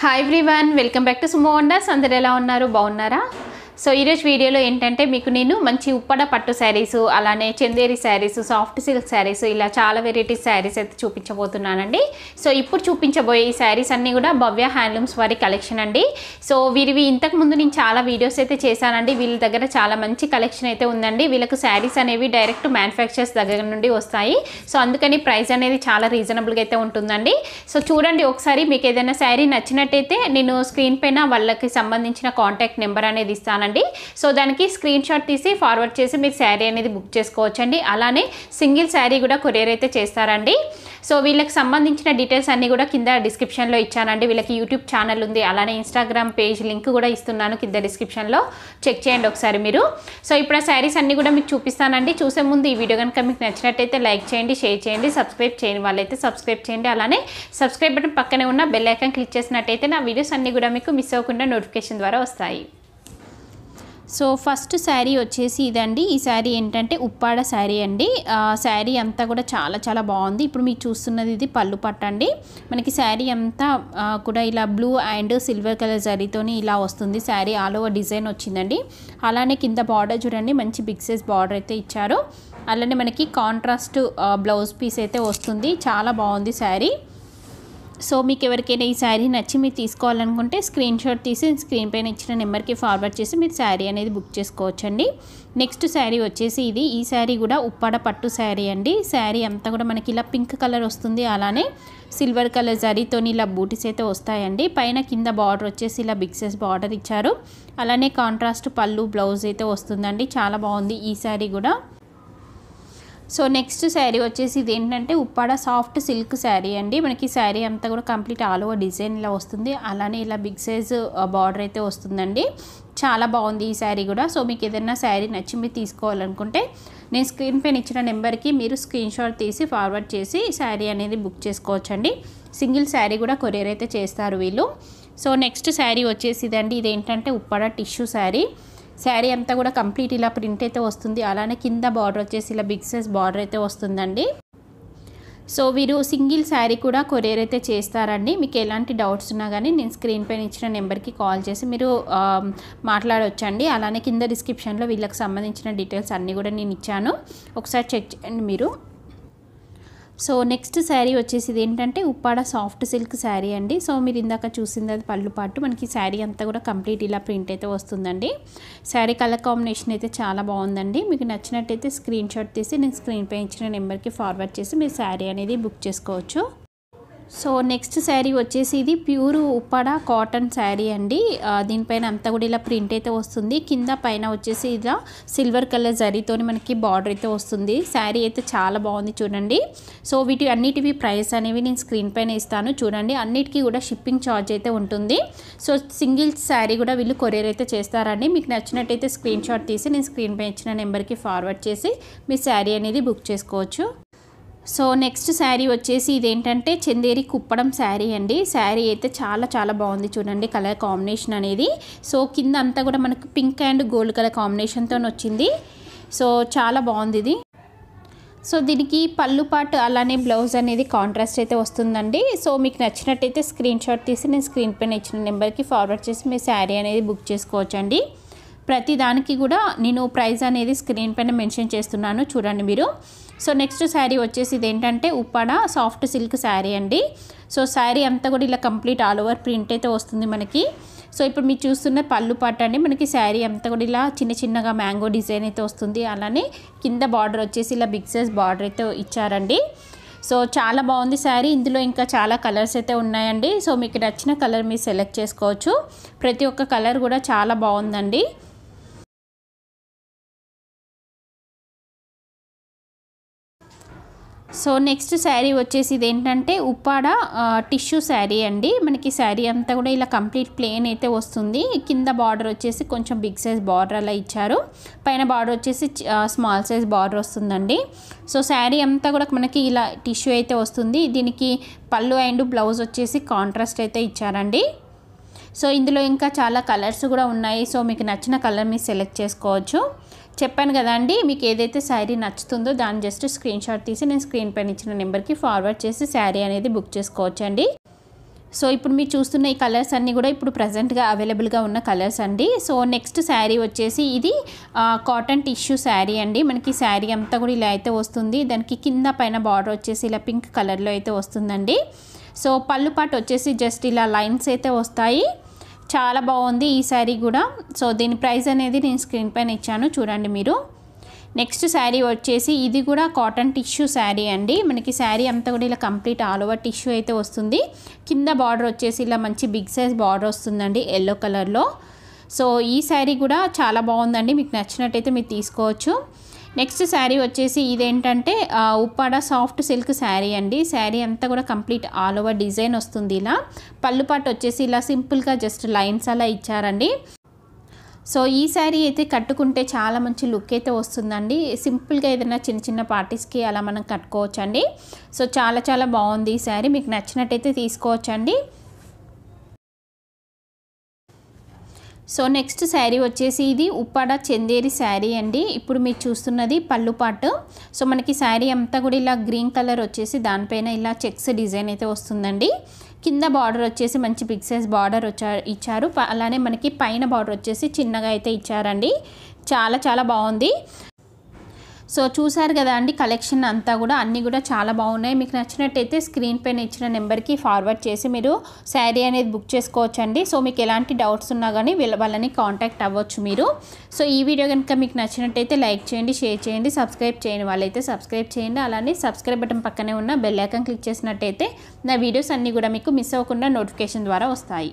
hi everyone welcome back to Sumo Wonders అందరు ఎలా ఉన్నారు బాగున్నారా సో ఈరోజు వీడియోలో ఏంటంటే మీకు నేను మంచి ఉప్పడ పట్టు శారీస్ అలానే చందేరి శారీస్ సాఫ్ట్ సిల్క్ శారీస్ ఇలా చాలా వెరైటీస్ శారీస్ అయితే చూపించబోతున్నానండి సో ఇప్పుడు చూపించబోయే ఈ శారీస్ అన్నీ కూడా భవ్య హ్యాండ్లూమ్స్ వారి కలెక్షన్ అండి సో వీరివి ఇంతకుముందు నేను చాలా వీడియోస్ అయితే చేశానండి వీళ్ళ దగ్గర చాలా మంచి కలెక్షన్ అయితే ఉందండి వీళ్ళకు శారీస్ అనేవి డైరెక్ట్ మ్యానుఫ్యాక్చర్స్ దగ్గర నుండి వస్తాయి సో అందుకని ప్రైస్ అనేది చాలా రీజనబుల్గా అయితే ఉంటుందండి సో చూడండి ఒకసారి మీకు ఏదైనా శారీ నచ్చినట్టయితే నేను స్క్రీన్ పైన వాళ్ళకి సంబంధించిన కాంటాక్ట్ నెంబర్ అనేది ఇస్తాను చేస్తామండి సో దానికి స్క్రీన్ షాట్ తీసి ఫార్వర్డ్ చేసి మీరు శారీ అనేది బుక్ చేసుకోవచ్చండి అలానే సింగిల్ శారీ కూడా కొరియర్ అయితే చేస్తారండి సో వీళ్ళకి సంబంధించిన డీటెయిల్స్ అన్నీ కూడా కింద డిస్క్రిప్షన్లో ఇచ్చానండి వీళ్ళకి యూట్యూబ్ ఛానల్ ఉంది అలానే ఇన్స్టాగ్రామ్ పేజ్ లింక్ కూడా ఇస్తున్నాను కింద డిస్క్రిప్షన్లో చెక్ చేయండి ఒకసారి మీరు సో ఇప్పుడు ఆ శారీస్ అన్నీ కూడా మీకు చూపిస్తానండి చూసే ముందు ఈ వీడియో కనుక మీకు నచ్చినట్టయితే లైక్ చేయండి షేర్ చేయండి సబ్స్క్రైబ్ చేయండి వాళ్ళైతే సబ్స్క్రైబ్ చేయండి అలానే సబ్స్క్రైబ్ బటన్ పక్కనే ఉన్న బెల్ ఐకాన్ క్లిక్ చేసినట్టయితే నా వీడియోస్ అన్నీ కూడా మీకు మిస్ అవ్వకుండా నోటిఫికేషన్ ద్వారా వస్తాయి సో ఫస్ట్ శారీ వచ్చేసి ఇదండి ఈ శారీ ఏంటంటే ఉప్పాడ శారీ అండి శారీ అంతా కూడా చాలా చాలా బాగుంది ఇప్పుడు మీరు చూస్తున్నది ఇది పళ్ళు పట్ట అండి మనకి శారీ అంతా కూడా ఇలా బ్లూ అండ్ సిల్వర్ కలర్ జరీతోని ఇలా వస్తుంది శారీ ఆల్ ఓవర్ డిజైన్ వచ్చిందండి అలానే కింద బార్డర్ చూడండి మంచి బిగ్ సైజ్ బార్డర్ అయితే ఇచ్చారు అలానే మనకి కాంట్రాస్ట్ బ్లౌజ్ పీస్ అయితే వస్తుంది చాలా బాగుంది శారీ సో మీకు ఎవరికైనా ఈ శారీ నచ్చి మీరు తీసుకోవాలనుకుంటే స్క్రీన్ షాట్ తీసి స్క్రీన్ పైన ఇచ్చిన నెంబర్కి ఫార్వర్డ్ చేసి మీరు శారీ అనేది బుక్ చేసుకోవచ్చండి నెక్స్ట్ శారీ వచ్చేసి ఇది ఈ శారీ కూడా ఉప్పాడ పట్టు శారీ అండి శారీ అంతా కూడా మనకి ఇలా పింక్ కలర్ వస్తుంది అలానే సిల్వర్ కలర్ జరీతో ఇలా బూటీస్ అయితే వస్తాయండి పైన కింద బార్డర్ వచ్చేసి ఇలా బిక్సెస్ బార్డర్ ఇచ్చారు అలానే కాంట్రాస్ట్ పళ్ళు బ్లౌజ్ అయితే వస్తుందండి చాలా బాగుంది ఈ శారీ కూడా సో నెక్స్ట్ శారీ వచ్చేసి ఇది ఏంటంటే ఉప్పాడ సాఫ్ట్ సిల్క్ శారీ అండి మనకి శారీ అంతా కూడా కంప్లీట్ ఆల్ ఓవర్ ఇలా వస్తుంది అలానే ఇలా బిగ్ సైజ్ బార్డర్ అయితే వస్తుందండి చాలా బాగుంది ఈ శారీ కూడా సో మీకు ఏదైనా శారీ నచ్చి మీరు తీసుకోవాలనుకుంటే నేను స్క్రీన్ పైన ఇచ్చిన నెంబర్కి మీరు స్క్రీన్ షాట్ తీసి ఫార్వర్డ్ చేసి శారీ అనేది బుక్ చేసుకోవచ్చండి సింగిల్ శారీ కూడా కొరియర్ అయితే చేస్తారు వీళ్ళు సో నెక్స్ట్ శారీ వచ్చేసి ఇదండి ఇదేంటంటే ఉప్పాడ టిష్యూ శారీ శారీ అంతా కూడా కంప్లీట్ ఇలా ప్రింట్ అయితే వస్తుంది అలానే కింద బార్డర్ వచ్చేసి ఇలా బిగ్ సైజ్ బార్డర్ అయితే వస్తుందండి సో వీరు సింగిల్ శారీ కూడా కొరియర్ అయితే చేస్తారండి మీకు ఎలాంటి డౌట్స్ ఉన్నా కానీ నేను స్క్రీన్ పైన ఇచ్చిన నెంబర్కి కాల్ చేసి మీరు మాట్లాడవచ్చండి అలానే కింద డిస్క్రిప్షన్లో వీళ్ళకి సంబంధించిన డీటెయిల్స్ అన్నీ కూడా నేను ఇచ్చాను ఒకసారి చెక్ చేయండి మీరు సో నెక్స్ట్ శారీ వచ్చేసి ఇది ఏంటంటే ఉప్పాడ సాఫ్ట్ సిల్క్ శారీ అండి సో మీరు ఇందాక చూసింది అది పళ్ళు పాటు మనకి శారీ అంతా కూడా కంప్లీట్ ఇలా ప్రింట్ అయితే వస్తుందండి శారీ కలర్ కాంబినేషన్ అయితే చాలా బాగుందండి మీకు నచ్చినట్టయితే స్క్రీన్ షాట్ తీసి నేను స్క్రీన్పై ఇచ్చిన నెంబర్కి ఫార్వర్డ్ చేసి మీరు శారీ అనేది బుక్ చేసుకోవచ్చు సో నెక్స్ట్ శారీ వచ్చేసి ఇది ప్యూర్ ఉప్పాడ కాటన్ శారీ అండి దీనిపైన అంతా కూడా ఇలా ప్రింట్ అయితే వస్తుంది కింద పైన వచ్చేసి ఇలా సిల్వర్ కలర్ జరీతో మనకి బార్డర్ అయితే వస్తుంది శారీ అయితే చాలా బాగుంది చూడండి సో వీటి అన్నిటివి ప్రైస్ అనేవి నేను స్క్రీన్ పైన ఇస్తాను చూడండి అన్నిటికీ కూడా షిప్పింగ్ ఛార్జ్ అయితే ఉంటుంది సో సింగిల్ శారీ కూడా వీళ్ళు కొరియర్ అయితే చేస్తారండి మీకు నచ్చినట్టయితే స్క్రీన్ షాట్ తీసి నేను స్క్రీన్ పైన ఇచ్చిన నెంబర్కి ఫార్వర్డ్ చేసి మీ శారీ అనేది బుక్ చేసుకోవచ్చు సో నెక్స్ట్ శారీ వచ్చేసి ఇదేంటంటే చందేరి కుప్పడం శారీ అండి శారీ అయితే చాలా చాలా బాగుంది చూడండి కలర్ కాంబినేషన్ అనేది సో కింద అంతా కూడా మనకు పింక్ అండ్ గోల్డ్ కలర్ కాంబినేషన్తో వచ్చింది సో చాలా బాగుంది ఇది సో దీనికి పళ్ళు పాటు అలానే బ్లౌజ్ అనేది కాంట్రాస్ట్ అయితే వస్తుందండి సో మీకు నచ్చినట్టయితే స్క్రీన్ షాట్ తీసి నేను స్క్రీన్ పైన ఇచ్చిన నెంబర్కి ఫార్వర్డ్ చేసి మీ శారీ అనేది బుక్ చేసుకోవచ్చండి ప్రతి దానికి కూడా నేను ప్రైస్ అనేది స్క్రీన్ పైన మెన్షన్ చేస్తున్నాను చూడండి మీరు సో నెక్స్ట్ శారీ వచ్చేసి ఇది ఏంటంటే ఉప్పాడ సాఫ్ట్ సిల్క్ శారీ అండి సో శారీ అంతా కూడా ఇలా కంప్లీట్ ఆల్ ఓవర్ ప్రింట్ అయితే వస్తుంది మనకి సో ఇప్పుడు మీరు చూస్తున్న పళ్ళు పాట అండి మనకి శారీ అంతా కూడా ఇలా చిన్న చిన్నగా మ్యాంగో డిజైన్ అయితే వస్తుంది అలానే కింద బార్డర్ వచ్చేసి ఇలా బిగ్ సైజ్ బార్డర్ అయితే ఇచ్చారండి సో చాలా బాగుంది శారీ ఇందులో ఇంకా చాలా కలర్స్ అయితే ఉన్నాయండి సో మీకు నచ్చిన కలర్ మీరు సెలెక్ట్ చేసుకోవచ్చు ప్రతి ఒక్క కలర్ కూడా చాలా బాగుందండి సో నెక్స్ట్ శారీ వచ్చేసి ఇది ఏంటంటే ఉప్పాడ టిష్యూ శారీ అండి మనకి శారీ అంతా కూడా ఇలా కంప్లీట్ ప్లేన్ అయితే వస్తుంది కింద బార్డర్ వచ్చేసి కొంచెం బిగ్ సైజ్ బార్డర్ అలా ఇచ్చారు పైన బార్డర్ వచ్చేసి స్మాల్ సైజ్ బార్డర్ వస్తుందండి సో శారీ అంతా కూడా మనకి ఇలా టిష్యూ అయితే వస్తుంది దీనికి పళ్ళు అండ్ బ్లౌజ్ వచ్చేసి కాంట్రాస్ట్ అయితే ఇచ్చారండి సో ఇందులో ఇంకా చాలా కలర్స్ కూడా ఉన్నాయి సో మీకు నచ్చిన కలర్ మీరు సెలెక్ట్ చేసుకోవచ్చు చెప్పాను కదా అండి మీకు ఏదైతే శారీ నచ్చుతుందో దాన్ని జస్ట్ స్క్రీన్ షాట్ తీసి నేను స్క్రీన్ పైన ఇచ్చిన నెంబర్కి ఫార్వర్డ్ చేసి శారీ అనేది బుక్ చేసుకోవచ్చండి సో ఇప్పుడు మీరు చూస్తున్న ఈ కలర్స్ అన్నీ కూడా ఇప్పుడు ప్రజెంట్గా అవైలబుల్గా ఉన్న కలర్స్ అండి సో నెక్స్ట్ శారీ వచ్చేసి ఇది కాటన్ టిష్యూ శారీ అండి మనకి శారీ అంతా కూడా ఇలా అయితే వస్తుంది దానికి కింద పైన బార్డర్ వచ్చేసి ఇలా పింక్ కలర్లో అయితే వస్తుందండి సో పళ్ళు పాటు వచ్చేసి జస్ట్ ఇలా లైన్స్ అయితే వస్తాయి చాలా బాగుంది ఈ శారీ కూడా సో దీని ప్రైస్ అనేది నేను స్క్రీన్ పైన ఇచ్చాను చూడండి మీరు నెక్స్ట్ శారీ వచ్చేసి ఇది కూడా కాటన్ టిష్యూ శారీ అండి మనకి శారీ అంతా కూడా ఇలా కంప్లీట్ ఆల్ ఓవర్ టిష్యూ అయితే వస్తుంది కింద బార్డర్ వచ్చేసి ఇలా మంచి బిగ్ సైజ్ బార్డర్ వస్తుందండి ఎల్లో కలర్లో సో ఈ శారీ కూడా చాలా బాగుందండి మీకు నచ్చినట్టయితే మీరు తీసుకోవచ్చు నెక్స్ట్ శారీ వచ్చేసి ఇదేంటంటే ఉప్పాడ సాఫ్ట్ సిల్క్ శారీ అండి శారీ అంతా కూడా కంప్లీట్ ఆల్ ఓవర్ డిజైన్ వస్తుంది ఇలా పళ్ళు పాటు వచ్చేసి ఇలా సింపుల్గా జస్ట్ లైన్స్ అలా ఇచ్చారండి సో ఈ శారీ అయితే కట్టుకుంటే చాలా మంచి లుక్ అయితే వస్తుందండి సింపుల్గా ఏదైనా చిన్న చిన్న పార్టీస్కి అలా మనం కట్టుకోవచ్చండి సో చాలా చాలా బాగుంది ఈ శారీ మీకు నచ్చినట్టయితే తీసుకోవచ్చండి సో నెక్స్ట్ శారీ వచ్చేసి ఇది ఉప్పాడ చందేరి శారీ అండి ఇప్పుడు మీరు చూస్తున్నది పళ్ళు పాటు సో మనకి శారీ అంతా కూడా ఇలా గ్రీన్ కలర్ వచ్చేసి దానిపైన ఇలా చెక్స్ డిజైన్ అయితే వస్తుందండి కింద బార్డర్ వచ్చేసి మంచి బిగ్ సైజ్ బార్డర్ వచ్చా ఇచ్చారు అలానే మనకి పైన బార్డర్ వచ్చేసి చిన్నగా అయితే ఇచ్చారండి చాలా చాలా బాగుంది సో చూసారు కదా అండి కలెక్షన్ అంతా కూడా అన్నీ కూడా చాలా బాగున్నాయి మీకు నచ్చినట్టయితే స్క్రీన్ పైన ఇచ్చిన నెంబర్కి ఫార్వర్డ్ చేసి మీరు శారీ అనేది బుక్ చేసుకోవచ్చు అండి సో మీకు ఎలాంటి డౌట్స్ ఉన్నా కానీ వాళ్ళని కాంటాక్ట్ అవ్వచ్చు మీరు సో ఈ వీడియో కనుక మీకు నచ్చినట్టయితే లైక్ చేయండి షేర్ చేయండి సబ్స్క్రైబ్ చేయండి వాళ్ళైతే సబ్స్క్రైబ్ చేయండి అలానే సబ్స్క్రైబ్ బటన్ పక్కనే ఉన్న బెల్ క్లిక్ చేసినట్టయితే నా వీడియోస్ అన్నీ కూడా మీకు మిస్ అవ్వకుండా నోటిఫికేషన్ ద్వారా వస్తాయి